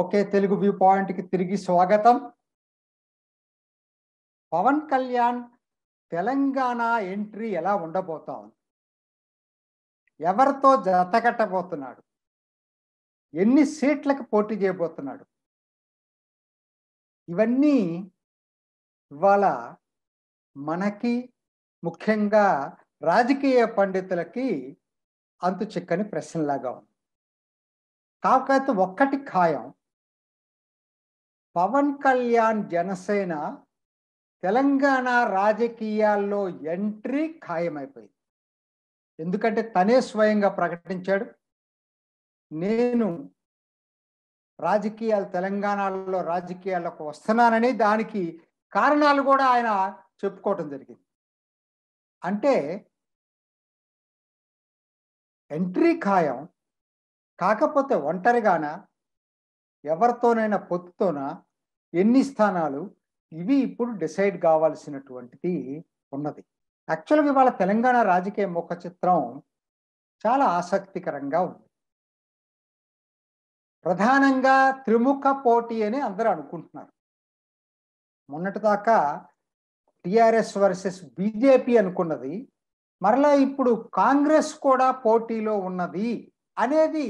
okay Telugu view పాయింట్కి తిరిగి స్వాగతం పవన్ కళ్యాణ్ తెలంగాణ ఎంట్రీ ఎలా ఉండబోతా ఉంది ఎవరితో జతకట్టబోతున్నాడు ఎన్ని సీట్లకు పోటీ చేయబోతున్నాడు ఇవన్నీ ఇవాళ మనకి ముఖ్యంగా రాజకీయ పండితులకి అంతు చిక్కని ప్రశ్నలాగా ఉంది కాకపోతే ఒక్కటి ఖాయం పవన్ కళ్యాణ్ జనసేన తెలంగాణ రాజకీయాల్లో ఎంట్రీ ఖాయమైపోయింది ఎందుకంటే తనే స్వయంగా ప్రకటించాడు నేను రాజకీయాలు తెలంగాణలో రాజకీయాలకు వస్తున్నానని దానికి కారణాలు కూడా ఆయన చెప్పుకోవటం జరిగింది అంటే ఎంట్రీ ఖాయం కాకపోతే ఒంటరిగానా ఎవరితోనైనా పొత్తుతోన ఎన్ని స్థానాలు ఇవి ఇప్పుడు డిసైడ్ కావాల్సినటువంటిది ఉన్నది యాక్చువల్గా ఇవాళ తెలంగాణ రాజకీయ ముఖ చిత్రం చాలా ఆసక్తికరంగా ఉంది ప్రధానంగా త్రిముఖ పోటీ అని అందరూ అనుకుంటున్నారు మొన్నటి దాకా టిఆర్ఎస్ వర్సెస్ బీజేపీ అనుకున్నది మరలా ఇప్పుడు కాంగ్రెస్ కూడా పోటీలో ఉన్నది అనేది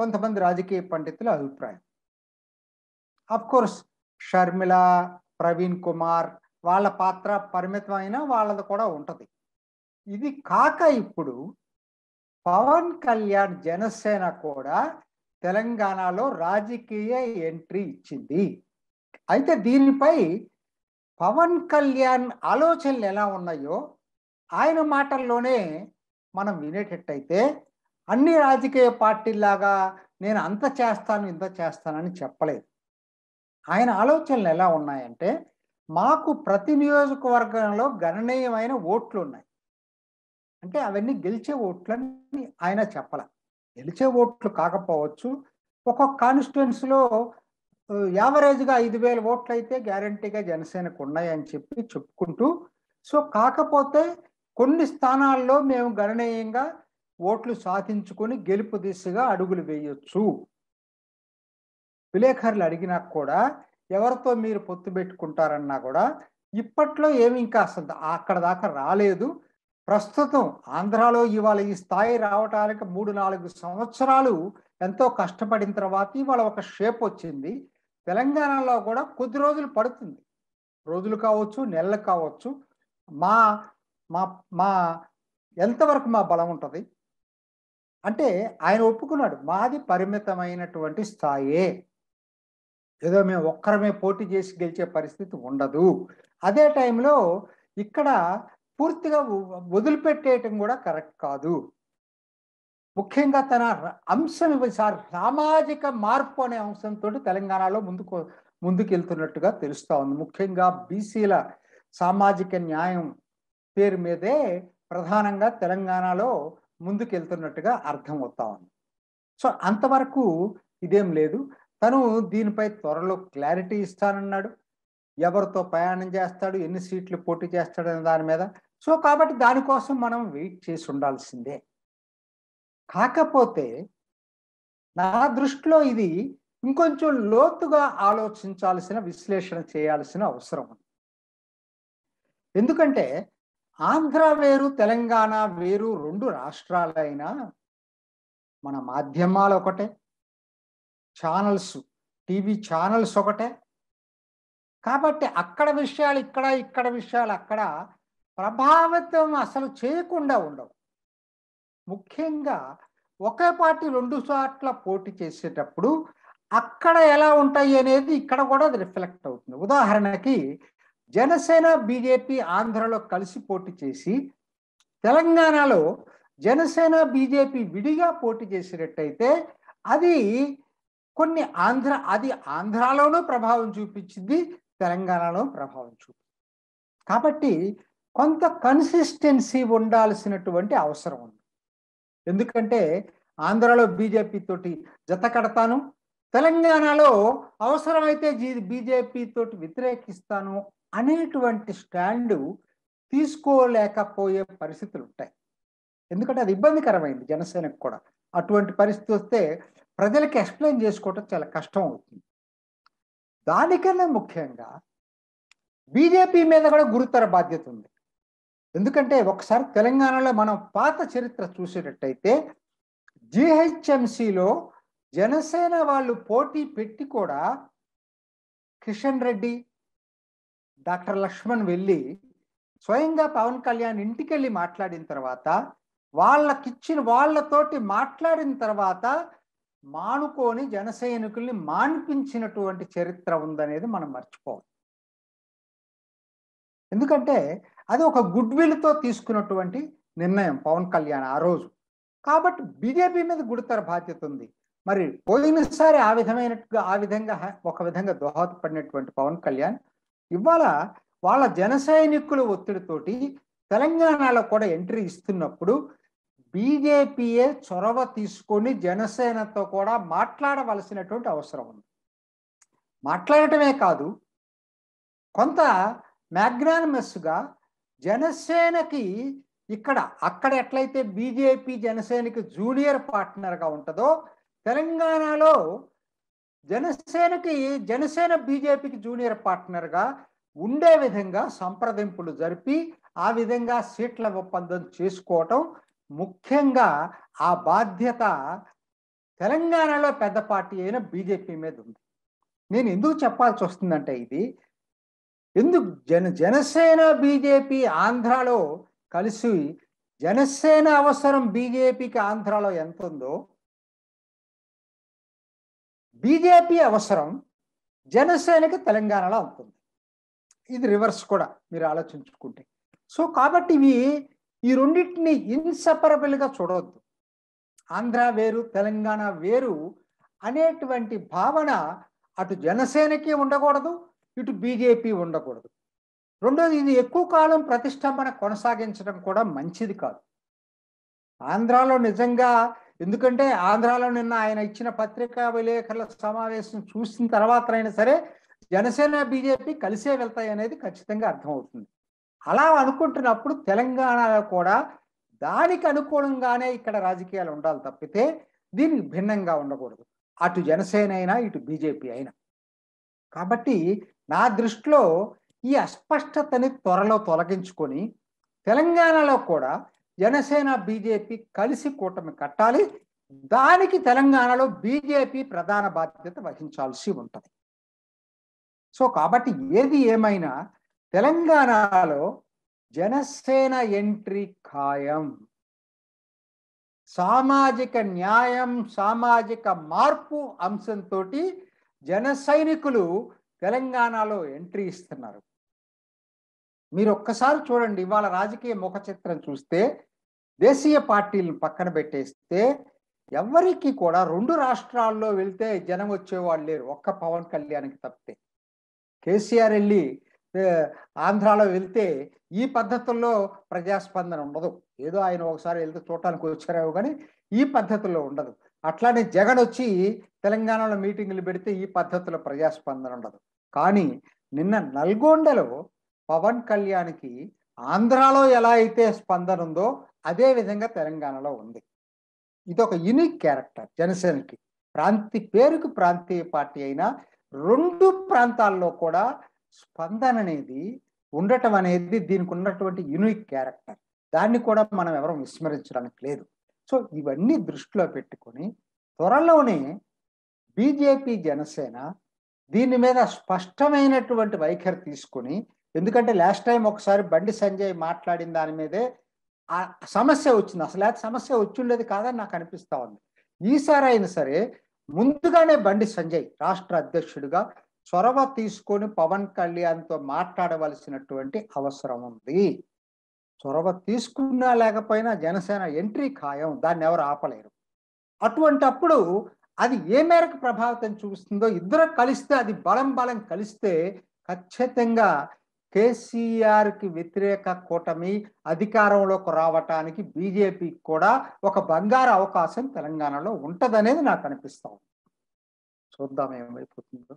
కొంతమంది రాజకీయ పండితుల అభిప్రాయం అఫ్ కోర్స్ షర్మిల ప్రవీణ్ కుమార్ వాళ్ళ పాత్ర పరిమితమైన వాళ్ళది కూడా ఉంటుంది ఇది కాక ఇప్పుడు పవన్ కళ్యాణ్ జనసేన కూడా తెలంగాణలో రాజకీయ ఎంట్రీ ఇచ్చింది అయితే దీనిపై పవన్ కళ్యాణ్ ఆలోచనలు ఎలా ఉన్నాయో ఆయన మాటల్లోనే మనం వినేటట్టయితే అన్ని రాజకీయ పార్టీలాగా నేను అంత చేస్తాను ఇంత చేస్తానని చెప్పలేదు ఆయన ఆలోచనలు ఎలా ఉన్నాయంటే మాకు ప్రతి నియోజకవర్గంలో గణనీయమైన ఓట్లు ఉన్నాయి అంటే అవన్నీ గెలిచే ఓట్లని ఆయన చెప్పాల గెలిచే ఓట్లు కాకపోవచ్చు ఒక్కొక్క కాన్స్టిట్యున్సీలో యావరేజ్గా ఐదు వేల ఓట్లు అయితే గ్యారంటీగా జనసేనకు ఉన్నాయని చెప్పి చెప్పుకుంటూ సో కాకపోతే కొన్ని స్థానాల్లో మేము గణనీయంగా ఓట్లు సాధించుకొని గెలుపు దిశగా అడుగులు వేయొచ్చు విలేకరులు అడిగినా కూడా ఎవరితో మీరు పొత్తు పెట్టుకుంటారన్నా కూడా ఇప్పట్లో ఏమి ఇంకా అసలు అక్కడ దాకా రాలేదు ప్రస్తుతం ఆంధ్రాలో ఇవాళ ఈ స్థాయి రావటానికి మూడు నాలుగు సంవత్సరాలు ఎంతో కష్టపడిన తర్వాత ఇవాళ ఒక షేప్ వచ్చింది తెలంగాణలో కూడా కొద్ది రోజులు పడుతుంది రోజులు కావచ్చు నెలలు కావచ్చు మా మా మా ఎంతవరకు మా బలం ఉంటుంది అంటే ఆయన ఒప్పుకున్నాడు మాది పరిమితమైనటువంటి స్థాయే ఏదో మేము ఒక్కరమే పోటీ చేసి గెలిచే పరిస్థితి ఉండదు అదే టైంలో ఇక్కడ పూర్తిగా వదిలిపెట్టేయటం కూడా కరెక్ట్ కాదు ముఖ్యంగా తన అంశం సార్ సామాజిక మార్పు అనే అంశంతో తెలంగాణలో ముందుకు ముందుకెళ్తున్నట్టుగా తెలుస్తూ ఉంది ముఖ్యంగా బీసీల సామాజిక న్యాయం పేరు మీదే ప్రధానంగా తెలంగాణలో ముందుకెళ్తున్నట్టుగా అర్థం ఉంది సో అంతవరకు ఇదేం లేదు తను దీనిపై త్వరలో క్లారిటీ ఇస్తానన్నాడు ఎవరితో ప్రయాణం చేస్తాడు ఎన్ని సీట్లు పోటీ చేస్తాడు అనే దాని మీద సో కాబట్టి దానికోసం మనం వెయిట్ చేసి ఉండాల్సిందే కాకపోతే నా దృష్టిలో ఇది ఇంకొంచెం లోతుగా ఆలోచించాల్సిన విశ్లేషణ చేయాల్సిన అవసరం ఉంది ఎందుకంటే ఆంధ్ర వేరు తెలంగాణ వేరు రెండు రాష్ట్రాలైనా మన మాధ్యమాలు ఒకటే ఛానల్స్ టీవీ ఛానల్స్ ఒకటే కాబట్టి అక్కడ విషయాలు ఇక్కడ ఇక్కడ విషయాలు అక్కడ ప్రభావితం అసలు చేయకుండా ఉండవు ముఖ్యంగా ఒకే పార్టీ రెండు చోట్ల పోటీ చేసేటప్పుడు అక్కడ ఎలా ఉంటాయి అనేది ఇక్కడ కూడా అది రిఫ్లెక్ట్ అవుతుంది ఉదాహరణకి జనసేన బీజేపీ ఆంధ్రలో కలిసి పోటీ చేసి తెలంగాణలో జనసేన బీజేపీ విడిగా పోటీ చేసినట్టయితే అది కొన్ని ఆంధ్ర అది ఆంధ్రాలోనూ ప్రభావం చూపించింది తెలంగాణలో ప్రభావం చూపించింది కాబట్టి కొంత కన్సిస్టెన్సీ ఉండాల్సినటువంటి అవసరం ఉంది ఎందుకంటే ఆంధ్రలో బీజేపీ తోటి జత కడతాను తెలంగాణలో అవసరమైతే బీజేపీ తోటి వ్యతిరేకిస్తాను అనేటువంటి స్టాండు తీసుకోలేకపోయే పరిస్థితులు ఉంటాయి ఎందుకంటే అది ఇబ్బందికరమైంది జనసేనకు కూడా అటువంటి పరిస్థితి వస్తే ప్రజలకు ఎక్స్ప్లెయిన్ చేసుకోవటం చాలా కష్టం అవుతుంది దానికన్నా ముఖ్యంగా బీజేపీ మీద కూడా గురుతర బాధ్యత ఉంది ఎందుకంటే ఒకసారి తెలంగాణలో మనం పాత చరిత్ర చూసేటట్టయితే జిహెచ్ఎంసిలో జనసేన వాళ్ళు పోటీ పెట్టి కూడా కిషన్ రెడ్డి డాక్టర్ లక్ష్మణ్ వెళ్ళి స్వయంగా పవన్ కళ్యాణ్ ఇంటికి వెళ్ళి మాట్లాడిన తర్వాత వాళ్ళకిచ్చిన వాళ్ళతోటి మాట్లాడిన తర్వాత మానుకోని జనసైనికుల్ని మాన్పించినటువంటి చరిత్ర ఉందనేది మనం మర్చిపోవాలి ఎందుకంటే అది ఒక గుడ్ విల్తో తీసుకున్నటువంటి నిర్ణయం పవన్ కళ్యాణ్ ఆ రోజు కాబట్టి బీజేపీ మీద గుడితర బాధ్యత ఉంది మరి పోయినసారి ఆ విధమైనట్టుగా ఆ విధంగా ఒక విధంగా దోహదపడినటువంటి పవన్ కళ్యాణ్ ఇవాళ వాళ్ళ జన సైనికుల ఒత్తిడితోటి తెలంగాణలో కూడా ఎంట్రీ ఇస్తున్నప్పుడు బీజేపీయే చొరవ తీసుకొని జనసేనతో కూడా మాట్లాడవలసినటువంటి అవసరం ఉంది మాట్లాడటమే కాదు కొంత మ్యాగ్నానమస్గా జనసేనకి ఇక్కడ అక్కడ ఎట్లయితే బీజేపీ జనసేనకి జూనియర్ పార్ట్నర్గా ఉంటుందో తెలంగాణలో జనసేనకి జనసేన బీజేపీకి జూనియర్ పార్ట్నర్గా ఉండే విధంగా సంప్రదింపులు జరిపి ఆ విధంగా సీట్ల ఒప్పందం చేసుకోవటం ముఖ్యంగా ఆ బాధ్యత తెలంగాణలో పెద్ద పార్టీ అయిన బీజేపీ మీద ఉంది నేను ఎందుకు చెప్పాల్సి వస్తుందంటే ఇది ఎందుకు జన జనసేన బీజేపీ ఆంధ్రాలో కలిసి జనసేన అవసరం బీజేపీకి ఆంధ్రాలో ఎంత ఉందో బీజేపీ అవసరం జనసేనకి తెలంగాణలో ఉంటుంది ఇది రివర్స్ కూడా మీరు ఆలోచించుకుంటే సో కాబట్టి ఇవి ఈ రెండింటిని ఇన్సపరబుల్గా చూడవద్దు ఆంధ్ర వేరు తెలంగాణ వేరు అనేటువంటి భావన అటు జనసేనకి ఉండకూడదు ఇటు బీజేపీ ఉండకూడదు రెండోది ఇది ఎక్కువ కాలం ప్రతిష్టంభన కొనసాగించడం కూడా మంచిది కాదు ఆంధ్రాలో నిజంగా ఎందుకంటే ఆంధ్రాలో నిన్న ఆయన ఇచ్చిన పత్రికా విలేకరుల సమావేశం చూసిన తర్వాత అయినా సరే జనసేన బీజేపీ కలిసే వెళ్తాయి అనేది ఖచ్చితంగా అర్థమవుతుంది అలా అనుకుంటున్నప్పుడు తెలంగాణలో కూడా దానికి అనుకూలంగానే ఇక్కడ రాజకీయాలు ఉండాలి తప్పితే దీనికి భిన్నంగా ఉండకూడదు అటు జనసేన అయినా ఇటు బీజేపీ అయినా కాబట్టి నా దృష్టిలో ఈ అస్పష్టతని త్వరలో తొలగించుకొని తెలంగాణలో కూడా జనసేన బీజేపీ కలిసి కూటమి కట్టాలి దానికి తెలంగాణలో బీజేపీ ప్రధాన బాధ్యత వహించాల్సి ఉంటుంది సో కాబట్టి ఏది ఏమైనా తెలంగాణలో జనసేన ఎంట్రీ ఖాయం సామాజిక న్యాయం సామాజిక మార్పు అంశంతో జన సైనికులు తెలంగాణలో ఎంట్రీ ఇస్తున్నారు మీరు ఒక్కసారి చూడండి ఇవాళ రాజకీయ ముఖ చిత్రం చూస్తే దేశీయ పార్టీలను పక్కన పెట్టేస్తే ఎవరికి కూడా రెండు రాష్ట్రాల్లో వెళ్తే జనం వచ్చేవాళ్ళు లేరు ఒక్క పవన్ కళ్యాణ్కి తప్పితే కేసీఆర్ వెళ్ళి ఆంధ్రాలో వెళ్తే ఈ పద్ధతుల్లో ప్రజాస్పందన ఉండదు ఏదో ఆయన ఒకసారి వెళ్తే చూడటానికి వచ్చారేమో కానీ ఈ పద్ధతిలో ఉండదు అట్లానే జగన్ వచ్చి తెలంగాణలో మీటింగులు పెడితే ఈ పద్ధతిలో ప్రజాస్పందన ఉండదు కానీ నిన్న నల్గొండలో పవన్ కళ్యాణ్కి ఆంధ్రాలో ఎలా అయితే స్పందన ఉందో అదే విధంగా తెలంగాణలో ఉంది ఇది ఒక యునిక్ క్యారెక్టర్ జనసేనకి ప్రాంతి పేరుకు ప్రాంతీయ పార్టీ అయినా రెండు ప్రాంతాల్లో కూడా స్పందన అనేది ఉండటం అనేది దీనికి ఉన్నటువంటి యునిక్ క్యారెక్టర్ దాన్ని కూడా మనం ఎవరూ విస్మరించడానికి లేదు సో ఇవన్నీ దృష్టిలో పెట్టుకొని త్వరలోనే బీజేపీ జనసేన దీని మీద స్పష్టమైనటువంటి వైఖరి తీసుకుని ఎందుకంటే లాస్ట్ టైం ఒకసారి బండి సంజయ్ మాట్లాడిన దాని మీదే ఆ సమస్య వచ్చింది అసలు అది సమస్య ఉండేది కాదని నాకు అనిపిస్తా ఉంది ఈసారి అయినా సరే ముందుగానే బండి సంజయ్ రాష్ట్ర అధ్యక్షుడిగా చొరవ తీసుకొని పవన్ కళ్యాణ్తో మాట్లాడవలసినటువంటి అవసరం ఉంది చొరవ తీసుకున్నా లేకపోయినా జనసేన ఎంట్రీ ఖాయం దాన్ని ఎవరు ఆపలేరు అటువంటి అప్పుడు అది ఏ మేరకు ప్రభావితం చూపిస్తుందో ఇద్దరు కలిస్తే అది బలం బలం కలిస్తే ఖచ్చితంగా కేసీఆర్కి వ్యతిరేక కూటమి అధికారంలోకి రావటానికి బీజేపీకి కూడా ఒక బంగారు అవకాశం తెలంగాణలో ఉంటదనేది నాకు అనిపిస్తా ఉంది చూద్దాం ఏమైపోతుందో